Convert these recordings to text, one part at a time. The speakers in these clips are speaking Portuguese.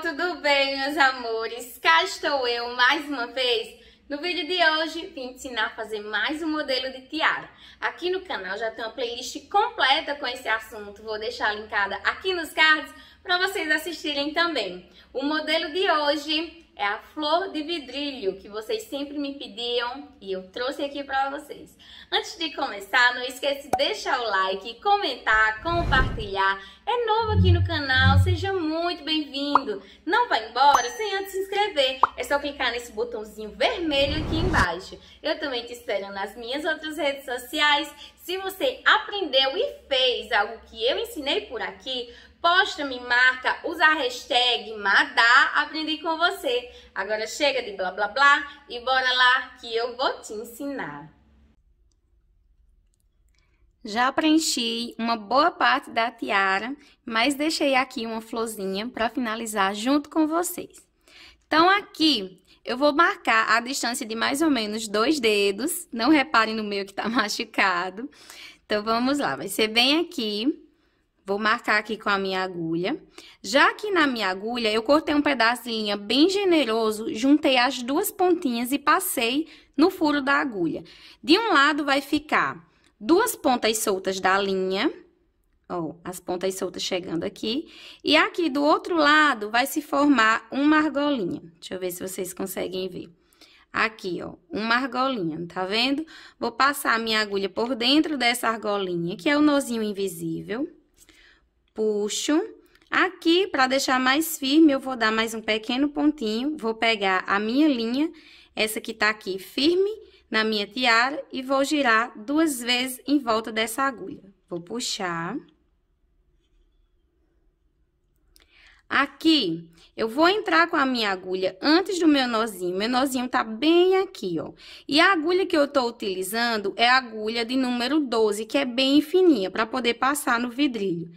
tudo bem, meus amores? Cá estou eu mais uma vez. No vídeo de hoje, vim ensinar a fazer mais um modelo de tiara. Aqui no canal já tem uma playlist completa com esse assunto, vou deixar linkada aqui nos cards para vocês assistirem também. O modelo de hoje é a flor de vidrilho que vocês sempre me pediam e eu trouxe aqui para vocês. Antes de começar, não esquece de deixar o like, comentar, compartilhar. É novo aqui no canal, seja muito bem-vindo. Não vá embora sem antes se inscrever. É só clicar nesse botãozinho vermelho aqui embaixo. Eu também te espero nas minhas outras redes sociais. Se você aprendeu e fez algo que eu ensinei por aqui, Posta, me marca, usa a hashtag Madá, aprendi com você. Agora chega de blá blá blá e bora lá que eu vou te ensinar. Já preenchi uma boa parte da tiara, mas deixei aqui uma florzinha para finalizar junto com vocês. Então aqui eu vou marcar a distância de mais ou menos dois dedos, não reparem no meu que tá machucado. Então vamos lá, vai ser bem aqui. Vou marcar aqui com a minha agulha. Já aqui na minha agulha, eu cortei um pedaço de linha bem generoso, juntei as duas pontinhas e passei no furo da agulha. De um lado vai ficar duas pontas soltas da linha, ó, as pontas soltas chegando aqui. E aqui do outro lado vai se formar uma argolinha. Deixa eu ver se vocês conseguem ver. Aqui, ó, uma argolinha, tá vendo? Vou passar a minha agulha por dentro dessa argolinha, que é o nozinho invisível puxo. Aqui, para deixar mais firme, eu vou dar mais um pequeno pontinho, vou pegar a minha linha, essa que tá aqui firme na minha tiara, e vou girar duas vezes em volta dessa agulha. Vou puxar. Aqui, eu vou entrar com a minha agulha antes do meu nozinho. Meu nozinho tá bem aqui, ó. E a agulha que eu tô utilizando é a agulha de número 12, que é bem fininha, para poder passar no vidrilho.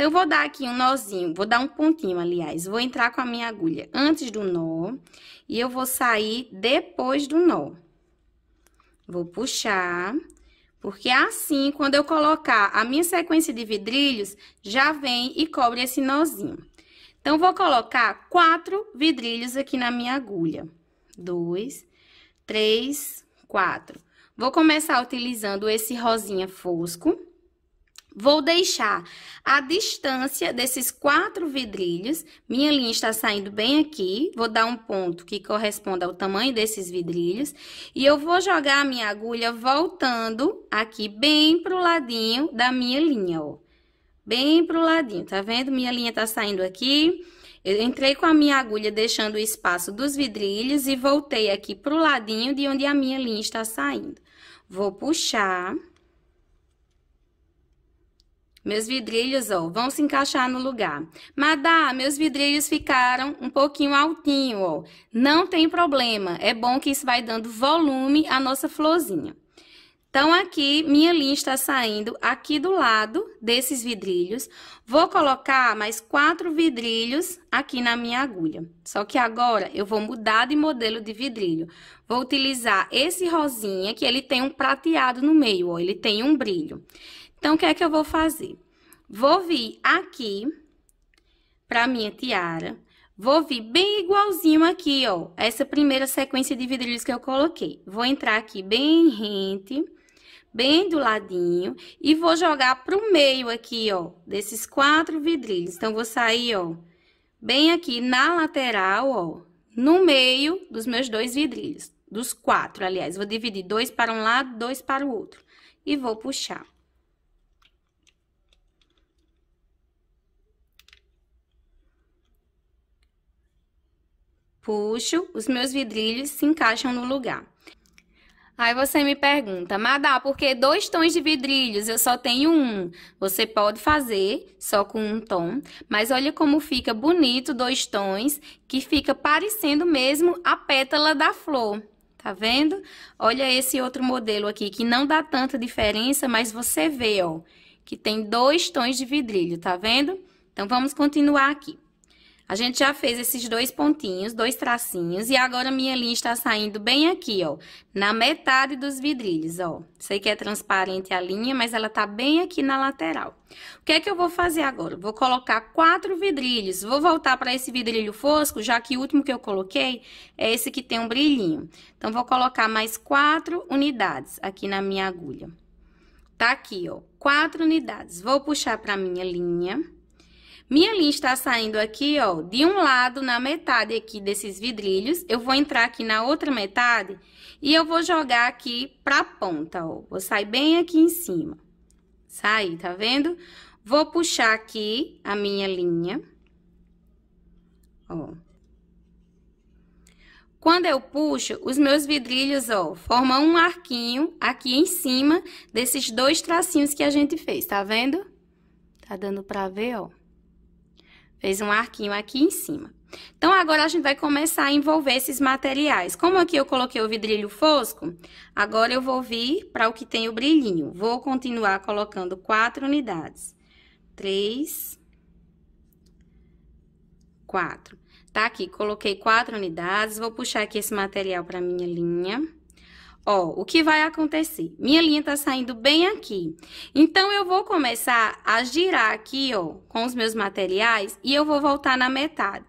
Então, eu vou dar aqui um nozinho, vou dar um pontinho, aliás. Vou entrar com a minha agulha antes do nó e eu vou sair depois do nó. Vou puxar, porque assim, quando eu colocar a minha sequência de vidrilhos, já vem e cobre esse nozinho. Então, vou colocar quatro vidrilhos aqui na minha agulha. Dois, três, quatro. Vou começar utilizando esse rosinha fosco. Vou deixar a distância desses quatro vidrilhos. Minha linha está saindo bem aqui. Vou dar um ponto que corresponda ao tamanho desses vidrilhos. E eu vou jogar a minha agulha voltando aqui bem pro ladinho da minha linha, ó. Bem pro ladinho, tá vendo? Minha linha tá saindo aqui. Eu entrei com a minha agulha deixando o espaço dos vidrilhos e voltei aqui pro ladinho de onde a minha linha está saindo. Vou puxar... Meus vidrilhos, ó, vão se encaixar no lugar. Madá, meus vidrilhos ficaram um pouquinho altinho, ó. Não tem problema, é bom que isso vai dando volume à nossa florzinha. Então, aqui, minha linha está saindo aqui do lado desses vidrilhos. Vou colocar mais quatro vidrilhos aqui na minha agulha. Só que agora, eu vou mudar de modelo de vidrilho. Vou utilizar esse rosinha, que ele tem um prateado no meio, ó, ele tem um brilho. Então, o que é que eu vou fazer? Vou vir aqui para minha tiara. Vou vir bem igualzinho aqui, ó. Essa primeira sequência de vidrilhos que eu coloquei. Vou entrar aqui bem rente, bem do ladinho. E vou jogar pro meio aqui, ó, desses quatro vidrilhos. Então, vou sair, ó, bem aqui na lateral, ó, no meio dos meus dois vidrilhos. Dos quatro, aliás. Vou dividir dois para um lado, dois para o outro. E vou puxar. puxo, os meus vidrilhos se encaixam no lugar. Aí você me pergunta, Madá, por que dois tons de vidrilhos? Eu só tenho um. Você pode fazer só com um tom, mas olha como fica bonito dois tons, que fica parecendo mesmo a pétala da flor. Tá vendo? Olha esse outro modelo aqui, que não dá tanta diferença, mas você vê, ó, que tem dois tons de vidrilho, tá vendo? Então, vamos continuar aqui. A gente já fez esses dois pontinhos, dois tracinhos, e agora minha linha está saindo bem aqui, ó, na metade dos vidrilhos, ó. Sei que é transparente a linha, mas ela tá bem aqui na lateral. O que é que eu vou fazer agora? Vou colocar quatro vidrilhos, vou voltar para esse vidrilho fosco, já que o último que eu coloquei é esse que tem um brilhinho. Então, vou colocar mais quatro unidades aqui na minha agulha. Tá aqui, ó, quatro unidades. Vou puxar pra minha linha minha linha está saindo aqui, ó, de um lado na metade aqui desses vidrilhos. Eu vou entrar aqui na outra metade e eu vou jogar aqui pra ponta, ó. Vou sair bem aqui em cima. sai, tá vendo? Vou puxar aqui a minha linha. Ó. Quando eu puxo, os meus vidrilhos, ó, formam um arquinho aqui em cima desses dois tracinhos que a gente fez, tá vendo? Tá dando pra ver, ó. Fez um arquinho aqui em cima. Então, agora a gente vai começar a envolver esses materiais. Como aqui eu coloquei o vidrilho fosco, agora eu vou vir para o que tem o brilhinho. Vou continuar colocando quatro unidades. Três, quatro. Tá aqui, coloquei quatro unidades, vou puxar aqui esse material para minha linha. Ó, o que vai acontecer? Minha linha tá saindo bem aqui. Então, eu vou começar a girar aqui, ó, com os meus materiais e eu vou voltar na metade.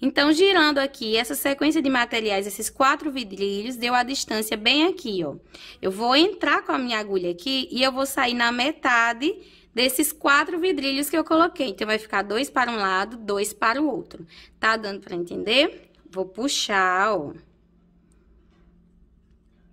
Então, girando aqui, essa sequência de materiais, esses quatro vidrilhos, deu a distância bem aqui, ó. Eu vou entrar com a minha agulha aqui e eu vou sair na metade desses quatro vidrilhos que eu coloquei. Então, vai ficar dois para um lado, dois para o outro. Tá dando pra entender? Vou puxar, ó.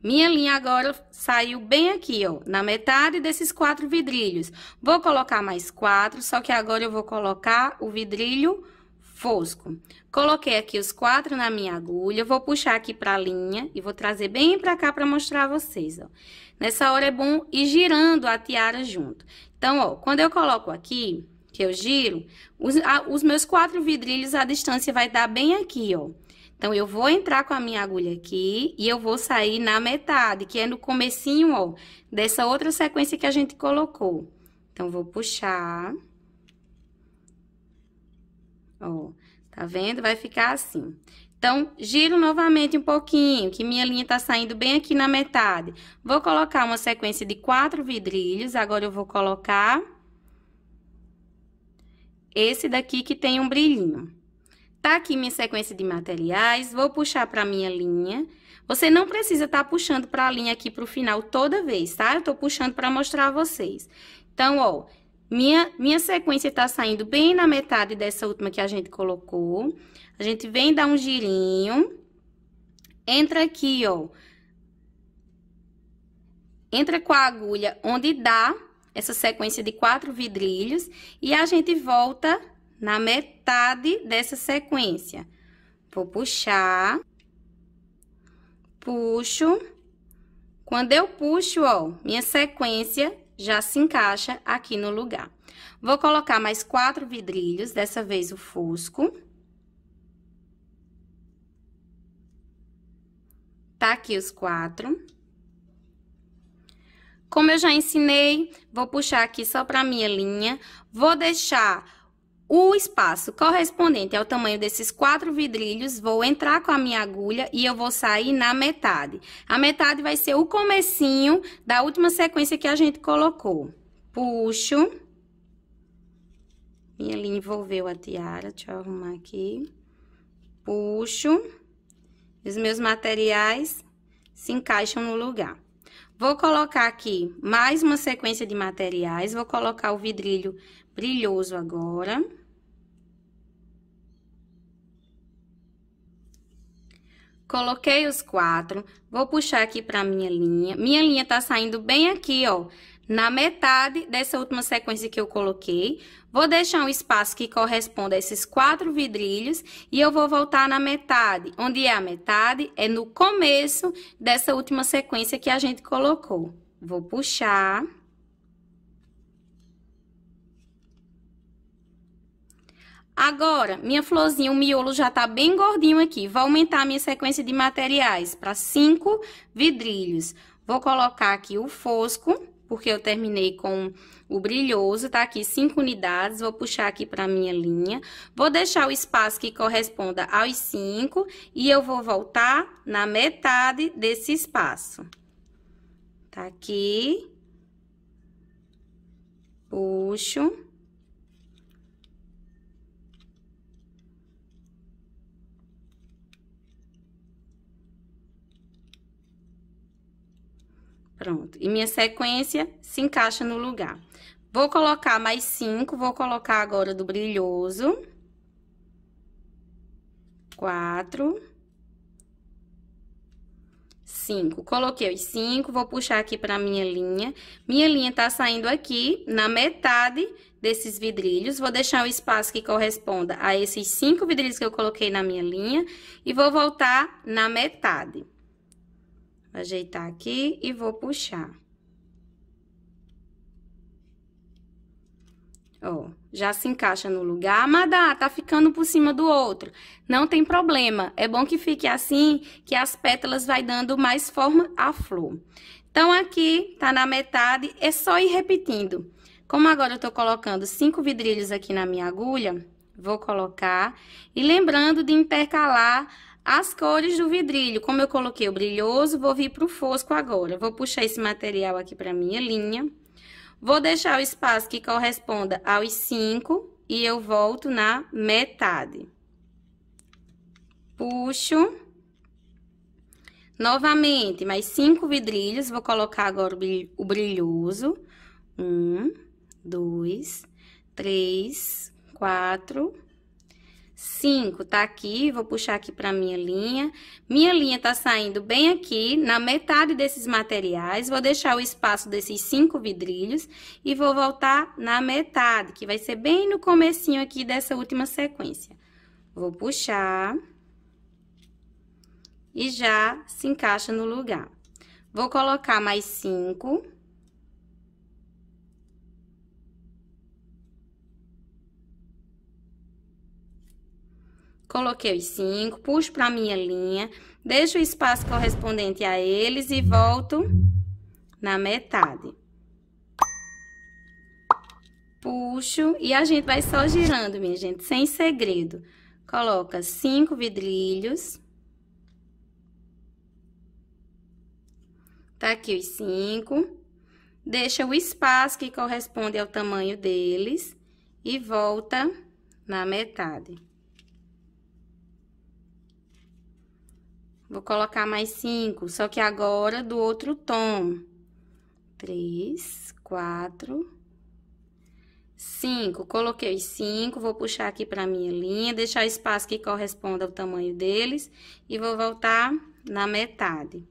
Minha linha agora saiu bem aqui, ó, na metade desses quatro vidrilhos. Vou colocar mais quatro, só que agora eu vou colocar o vidrilho fosco. Coloquei aqui os quatro na minha agulha, vou puxar aqui pra linha e vou trazer bem pra cá pra mostrar a vocês, ó. Nessa hora é bom ir girando a tiara junto. Então, ó, quando eu coloco aqui, que eu giro, os, a, os meus quatro vidrilhos, a distância vai dar bem aqui, ó. Então, eu vou entrar com a minha agulha aqui e eu vou sair na metade, que é no comecinho, ó, dessa outra sequência que a gente colocou. Então, vou puxar. Ó, tá vendo? Vai ficar assim. Então, giro novamente um pouquinho, que minha linha tá saindo bem aqui na metade. Vou colocar uma sequência de quatro vidrilhos, agora eu vou colocar esse daqui que tem um brilhinho. Tá aqui minha sequência de materiais, vou puxar para minha linha. Você não precisa estar tá puxando para a linha aqui para o final toda vez, tá? Eu tô puxando para mostrar a vocês. Então, ó, minha, minha sequência tá saindo bem na metade dessa última que a gente colocou. A gente vem dar um girinho. Entra aqui, ó. Entra com a agulha onde dá essa sequência de quatro vidrilhos. E a gente volta na metade dessa sequência. Vou puxar, puxo. Quando eu puxo, ó, minha sequência já se encaixa aqui no lugar. Vou colocar mais quatro vidrilhos, dessa vez o fosco. Tá aqui os quatro. Como eu já ensinei, vou puxar aqui só pra minha linha. Vou deixar o espaço correspondente ao tamanho desses quatro vidrilhos, vou entrar com a minha agulha e eu vou sair na metade. A metade vai ser o comecinho da última sequência que a gente colocou. Puxo. Minha linha envolveu a tiara, deixa eu arrumar aqui. Puxo. Os meus materiais se encaixam no lugar. Vou colocar aqui mais uma sequência de materiais, vou colocar o vidrilho brilhoso agora. Coloquei os quatro, vou puxar aqui pra minha linha. Minha linha tá saindo bem aqui, ó, na metade dessa última sequência que eu coloquei. Vou deixar um espaço que corresponda a esses quatro vidrilhos e eu vou voltar na metade. Onde é a metade? É no começo dessa última sequência que a gente colocou. Vou puxar... Agora, minha florzinha, o miolo já tá bem gordinho aqui. Vou aumentar a minha sequência de materiais para cinco vidrilhos. Vou colocar aqui o fosco, porque eu terminei com o brilhoso, tá aqui cinco unidades. Vou puxar aqui pra minha linha. Vou deixar o espaço que corresponda aos cinco e eu vou voltar na metade desse espaço. Tá aqui. Puxo. Pronto. E minha sequência se encaixa no lugar. Vou colocar mais cinco, vou colocar agora do brilhoso. Quatro. Cinco. Coloquei os cinco, vou puxar aqui pra minha linha. Minha linha tá saindo aqui na metade desses vidrilhos. Vou deixar o espaço que corresponda a esses cinco vidrilhos que eu coloquei na minha linha. E vou voltar na metade ajeitar aqui e vou puxar. Ó, já se encaixa no lugar. dá, tá ficando por cima do outro. Não tem problema. É bom que fique assim, que as pétalas vai dando mais forma à flor. Então, aqui tá na metade, é só ir repetindo. Como agora eu tô colocando cinco vidrilhos aqui na minha agulha, vou colocar. E lembrando de intercalar as cores do vidrilho, como eu coloquei o brilhoso, vou vir pro fosco agora. Vou puxar esse material aqui pra minha linha. Vou deixar o espaço que corresponda aos cinco e eu volto na metade. Puxo. Novamente, mais cinco vidrilhos, vou colocar agora o brilhoso. Um, dois, três, quatro, 5 tá aqui, vou puxar aqui para minha linha. Minha linha tá saindo bem aqui, na metade desses materiais. Vou deixar o espaço desses cinco vidrilhos e vou voltar na metade, que vai ser bem no comecinho aqui dessa última sequência. Vou puxar e já se encaixa no lugar. Vou colocar mais cinco. Coloquei os cinco, puxo para minha linha, deixo o espaço correspondente a eles e volto na metade. Puxo e a gente vai só girando, minha gente, sem segredo. Coloca cinco vidrilhos. Tá aqui os cinco. Deixa o espaço que corresponde ao tamanho deles e volta na metade. Vou colocar mais cinco, só que agora do outro tom. Três, quatro, cinco. Coloquei os cinco, vou puxar aqui pra minha linha, deixar o espaço que corresponda ao tamanho deles. E vou voltar na metade.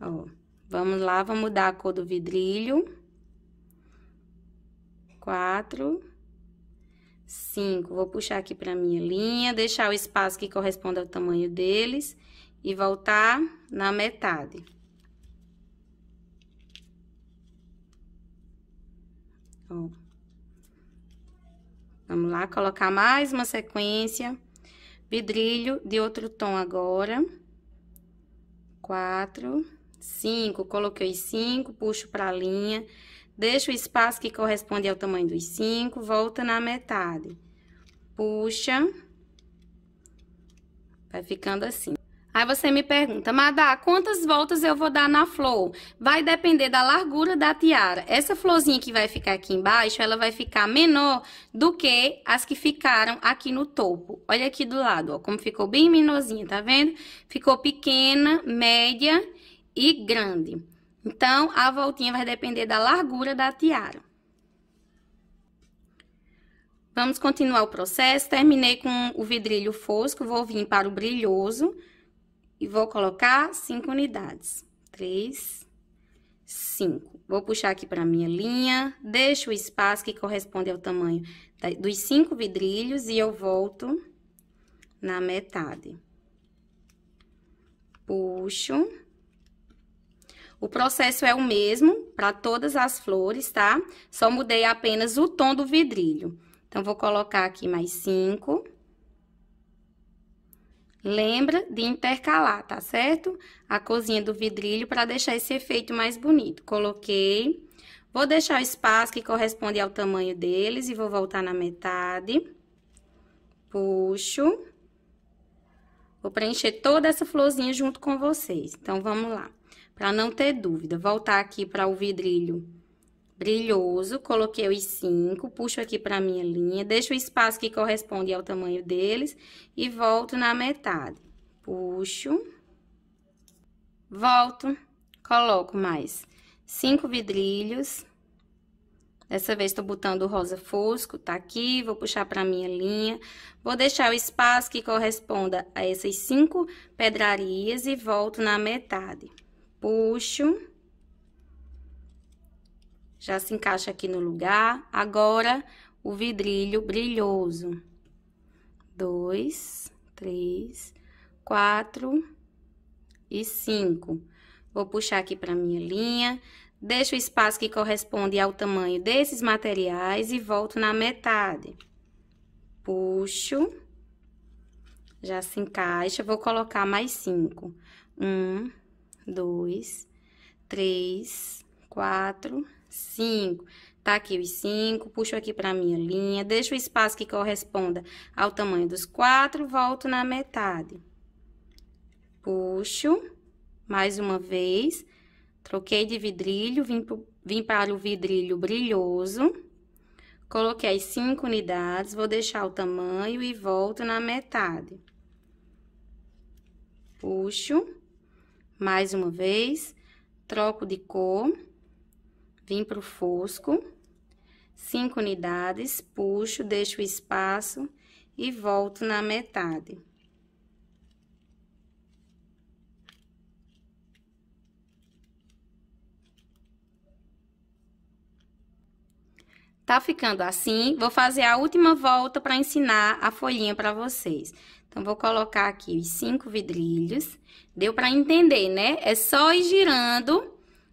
Ó, vamos lá, vamos mudar a cor do vidrilho. Quatro 5. Vou puxar aqui pra minha linha, deixar o espaço que corresponde ao tamanho deles e voltar na metade. Ó. Vamos lá, colocar mais uma sequência. Vidrilho de outro tom agora. Quatro, cinco. Coloquei cinco, puxo pra linha Deixa o espaço que corresponde ao tamanho dos cinco, volta na metade. Puxa. Vai ficando assim. Aí você me pergunta, Madá, quantas voltas eu vou dar na flor? Vai depender da largura da tiara. Essa florzinha que vai ficar aqui embaixo, ela vai ficar menor do que as que ficaram aqui no topo. Olha aqui do lado, ó, como ficou bem menorzinha, tá vendo? Ficou pequena, média e grande. Então, a voltinha vai depender da largura da tiara. Vamos continuar o processo. Terminei com o vidrilho fosco, vou vir para o brilhoso e vou colocar cinco unidades. Três, cinco. Vou puxar aqui para minha linha, deixo o espaço que corresponde ao tamanho dos cinco vidrilhos e eu volto na metade. Puxo o processo é o mesmo para todas as flores, tá? Só mudei apenas o tom do vidrilho. Então, vou colocar aqui mais cinco. Lembra de intercalar, tá certo? A cozinha do vidrilho para deixar esse efeito mais bonito. Coloquei. Vou deixar o espaço que corresponde ao tamanho deles e vou voltar na metade. Puxo. Vou preencher toda essa florzinha junto com vocês. Então, vamos lá para não ter dúvida. Voltar aqui para o vidrilho brilhoso, coloquei os cinco, puxo aqui para minha linha, deixo o espaço que corresponde ao tamanho deles e volto na metade. Puxo, volto, coloco mais cinco vidrilhos. Dessa vez, tô botando o rosa fosco, tá aqui, vou puxar para minha linha. Vou deixar o espaço que corresponda a essas cinco pedrarias e volto na metade puxo. Já se encaixa aqui no lugar. Agora, o vidrilho brilhoso. Dois, três, quatro e cinco. Vou puxar aqui para minha linha. Deixo o espaço que corresponde ao tamanho desses materiais e volto na metade. Puxo. Já se encaixa. Vou colocar mais cinco. Um, dois, três, quatro, cinco. Tá aqui os cinco, puxo aqui pra minha linha, deixo o espaço que corresponda ao tamanho dos quatro, volto na metade. Puxo, mais uma vez, troquei de vidrilho, vim, pro, vim para o vidrilho brilhoso, coloquei as cinco unidades, vou deixar o tamanho e volto na metade. Puxo, mais uma vez, troco de cor, vim pro fosco, cinco unidades, puxo, deixo o espaço e volto na metade. Tá ficando assim, vou fazer a última volta para ensinar a folhinha para vocês. Então, vou colocar aqui os cinco vidrilhos. Deu para entender, né? É só ir girando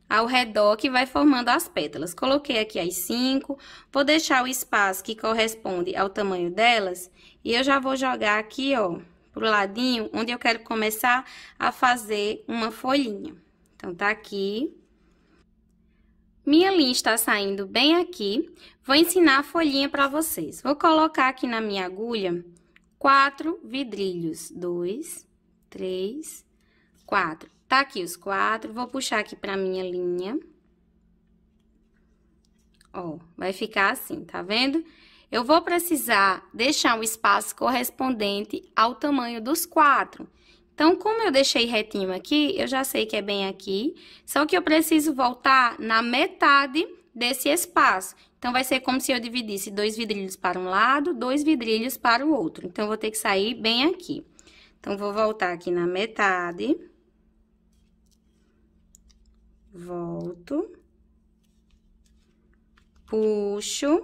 ao redor que vai formando as pétalas. Coloquei aqui as cinco, vou deixar o espaço que corresponde ao tamanho delas. E eu já vou jogar aqui, ó, pro ladinho, onde eu quero começar a fazer uma folhinha. Então, tá aqui. Minha linha está saindo bem aqui. Vou ensinar a folhinha para vocês. Vou colocar aqui na minha agulha quatro vidrilhos. Dois, três, quatro. Tá aqui os quatro, vou puxar aqui pra minha linha. Ó, vai ficar assim, tá vendo? Eu vou precisar deixar um espaço correspondente ao tamanho dos quatro. Então, como eu deixei retinho aqui, eu já sei que é bem aqui, só que eu preciso voltar na metade desse espaço. Então, vai ser como se eu dividisse dois vidrilhos para um lado, dois vidrilhos para o outro. Então, vou ter que sair bem aqui. Então, vou voltar aqui na metade. Volto. Puxo.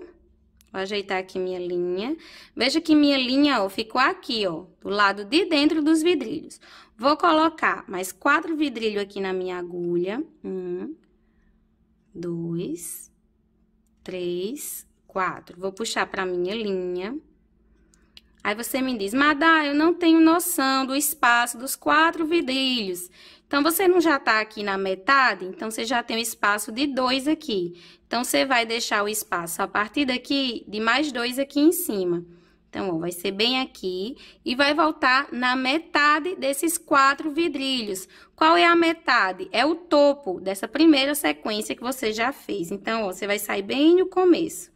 Vou ajeitar aqui minha linha. Veja que minha linha, ó, ficou aqui, ó, do lado de dentro dos vidrilhos. Vou colocar mais quatro vidrilhos aqui na minha agulha. Um, dois, três, quatro. Vou puxar pra minha linha. Aí você me diz, Madá, eu não tenho noção do espaço dos quatro vidrilhos. Então, você não já tá aqui na metade? Então, você já tem o espaço de dois aqui. Então, você vai deixar o espaço a partir daqui de mais dois aqui em cima. Então, ó, vai ser bem aqui e vai voltar na metade desses quatro vidrilhos. Qual é a metade? É o topo dessa primeira sequência que você já fez. Então, ó, você vai sair bem no começo.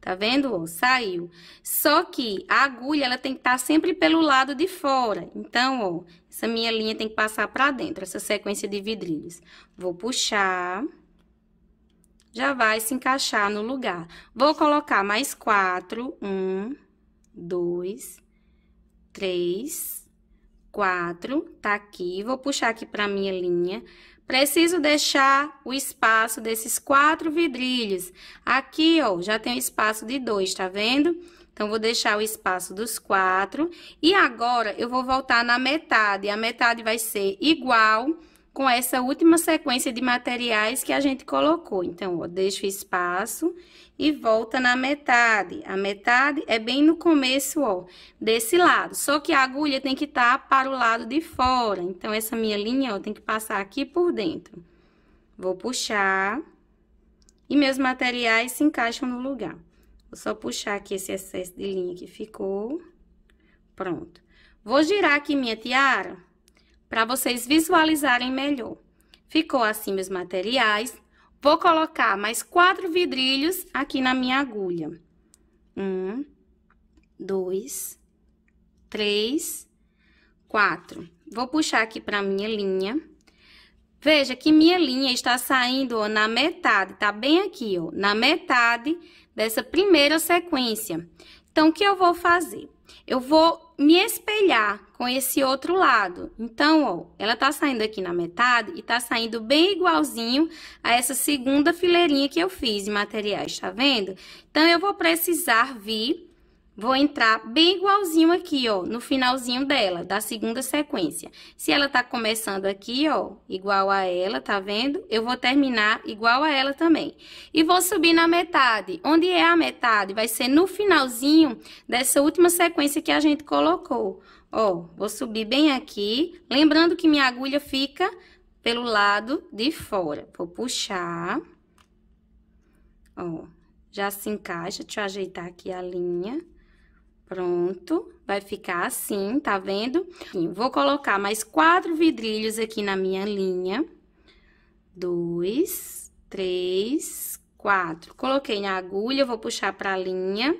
Tá vendo? Ó, saiu. Só que a agulha, ela tem que estar tá sempre pelo lado de fora. Então, ó, essa minha linha tem que passar pra dentro, essa sequência de vidrilhos. Vou puxar já vai se encaixar no lugar. Vou colocar mais quatro. Um, dois, três, quatro, tá aqui. Vou puxar aqui pra minha linha. Preciso deixar o espaço desses quatro vidrilhos. Aqui, ó, já tem o espaço de dois, tá vendo? Então, vou deixar o espaço dos quatro. E agora, eu vou voltar na metade. A metade vai ser igual com essa última sequência de materiais que a gente colocou. Então, ó, deixo o espaço e volta na metade. A metade é bem no começo, ó, desse lado. Só que a agulha tem que estar tá para o lado de fora. Então, essa minha linha, ó, tem que passar aqui por dentro. Vou puxar. E meus materiais se encaixam no lugar. Vou só puxar aqui esse excesso de linha que ficou. Pronto. Vou girar aqui minha tiara para vocês visualizarem melhor. Ficou assim meus materiais. Vou colocar mais quatro vidrilhos aqui na minha agulha. Um, dois, três, quatro. Vou puxar aqui pra minha linha. Veja que minha linha está saindo ó, na metade, tá bem aqui, ó, na metade dessa primeira sequência. Então, o que eu vou fazer? Eu vou me espelhar com esse outro lado. Então, ó, ela tá saindo aqui na metade e tá saindo bem igualzinho a essa segunda fileirinha que eu fiz de materiais, tá vendo? Então, eu vou precisar vir Vou entrar bem igualzinho aqui, ó, no finalzinho dela, da segunda sequência. Se ela tá começando aqui, ó, igual a ela, tá vendo? Eu vou terminar igual a ela também. E vou subir na metade. Onde é a metade? Vai ser no finalzinho dessa última sequência que a gente colocou. Ó, vou subir bem aqui, lembrando que minha agulha fica pelo lado de fora. Vou puxar, ó, já se encaixa, deixa eu ajeitar aqui a linha. Pronto, vai ficar assim, tá vendo? Vou colocar mais quatro vidrilhos aqui na minha linha. Dois, três, quatro. Coloquei na agulha, vou puxar pra linha.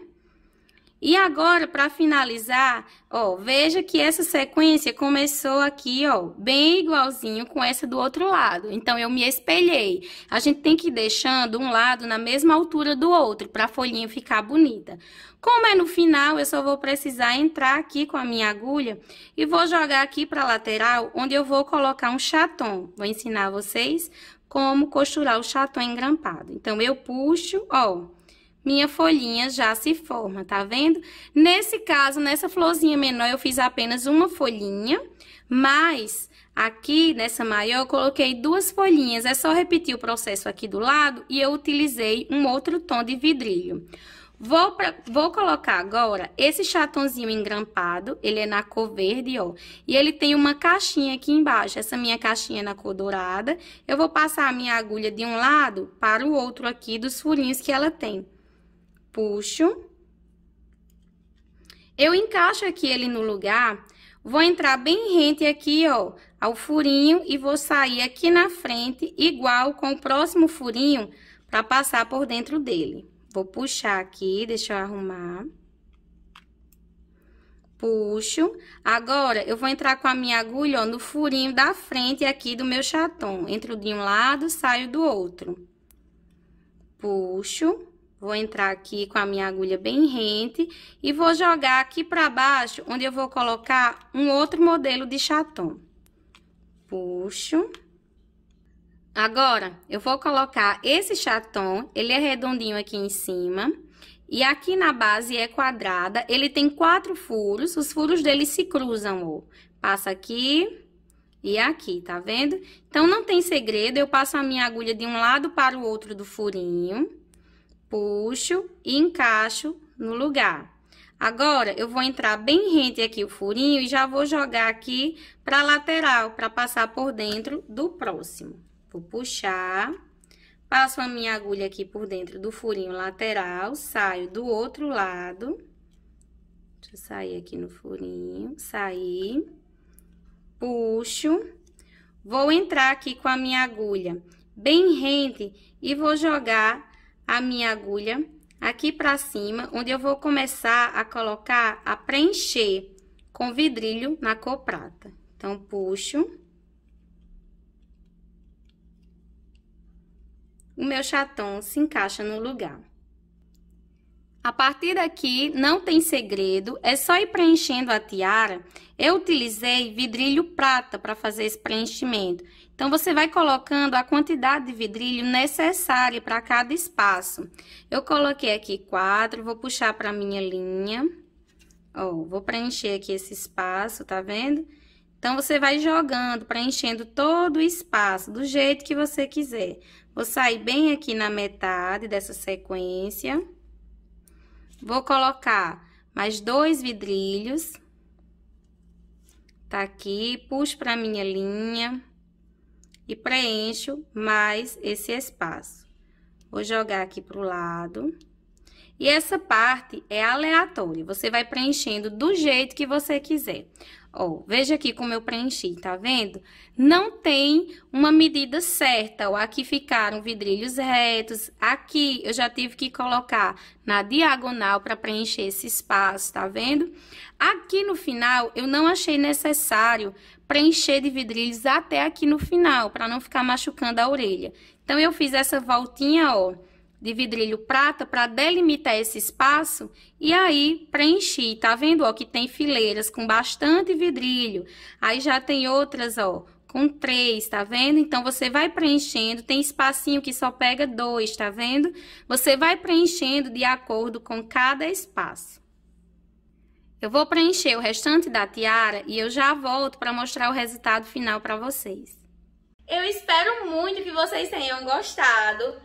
E agora, para finalizar, ó, veja que essa sequência começou aqui, ó, bem igualzinho com essa do outro lado. Então, eu me espelhei. A gente tem que ir deixando um lado na mesma altura do outro, para a folhinha ficar bonita. Como é no final, eu só vou precisar entrar aqui com a minha agulha e vou jogar aqui para a lateral, onde eu vou colocar um chaton. Vou ensinar vocês como costurar o chaton engrampado. Então, eu puxo, ó minha folhinha já se forma, tá vendo? Nesse caso, nessa florzinha menor, eu fiz apenas uma folhinha, mas aqui nessa maior eu coloquei duas folhinhas. É só repetir o processo aqui do lado e eu utilizei um outro tom de vidrilho. Vou, pra, vou colocar agora esse chatonzinho engrampado, ele é na cor verde, ó. E ele tem uma caixinha aqui embaixo, essa minha caixinha é na cor dourada. Eu vou passar a minha agulha de um lado para o outro aqui dos furinhos que ela tem puxo. Eu encaixo aqui ele no lugar, vou entrar bem rente aqui, ó, ao furinho e vou sair aqui na frente, igual com o próximo furinho, para passar por dentro dele. Vou puxar aqui, deixa eu arrumar. Puxo. Agora, eu vou entrar com a minha agulha, ó, no furinho da frente aqui do meu chatom. Entro de um lado, saio do outro. Puxo. Vou entrar aqui com a minha agulha bem rente e vou jogar aqui pra baixo, onde eu vou colocar um outro modelo de chatom. Puxo. Agora, eu vou colocar esse chatom, ele é redondinho aqui em cima. E aqui na base é quadrada, ele tem quatro furos, os furos dele se cruzam, ó. Passa aqui e aqui, tá vendo? Então, não tem segredo, eu passo a minha agulha de um lado para o outro do furinho puxo e encaixo no lugar. Agora, eu vou entrar bem rente aqui o furinho e já vou jogar aqui para lateral, para passar por dentro do próximo. Vou puxar, passo a minha agulha aqui por dentro do furinho lateral, saio do outro lado. Deixa eu sair aqui no furinho, saí, puxo, vou entrar aqui com a minha agulha bem rente e vou jogar a minha agulha aqui para cima, onde eu vou começar a colocar, a preencher com vidrilho na cor prata. Então, puxo. O meu chatão se encaixa no lugar. A partir daqui, não tem segredo, é só ir preenchendo a tiara. Eu utilizei vidrilho prata para fazer esse preenchimento. Então, você vai colocando a quantidade de vidrilho necessária para cada espaço. Eu coloquei aqui quatro, vou puxar para minha linha. Ó, vou preencher aqui esse espaço, tá vendo? Então, você vai jogando, preenchendo todo o espaço, do jeito que você quiser. Vou sair bem aqui na metade dessa sequência. Vou colocar mais dois vidrilhos. Tá aqui, puxo para minha linha e preencho mais esse espaço. Vou jogar aqui para o lado. E essa parte é aleatória, você vai preenchendo do jeito que você quiser. Ó, veja aqui como eu preenchi, tá vendo? Não tem uma medida certa, ó, aqui ficaram vidrilhos retos, aqui eu já tive que colocar na diagonal para preencher esse espaço, tá vendo? Aqui no final, eu não achei necessário preencher de vidrilhos até aqui no final, para não ficar machucando a orelha. Então, eu fiz essa voltinha, ó, de vidrilho prata para delimitar esse espaço e aí preenchi, tá vendo, ó, que tem fileiras com bastante vidrilho. Aí já tem outras, ó, com três, tá vendo? Então, você vai preenchendo, tem espacinho que só pega dois, tá vendo? Você vai preenchendo de acordo com cada espaço. Eu vou preencher o restante da tiara e eu já volto para mostrar o resultado final para vocês. Eu espero muito que vocês tenham gostado.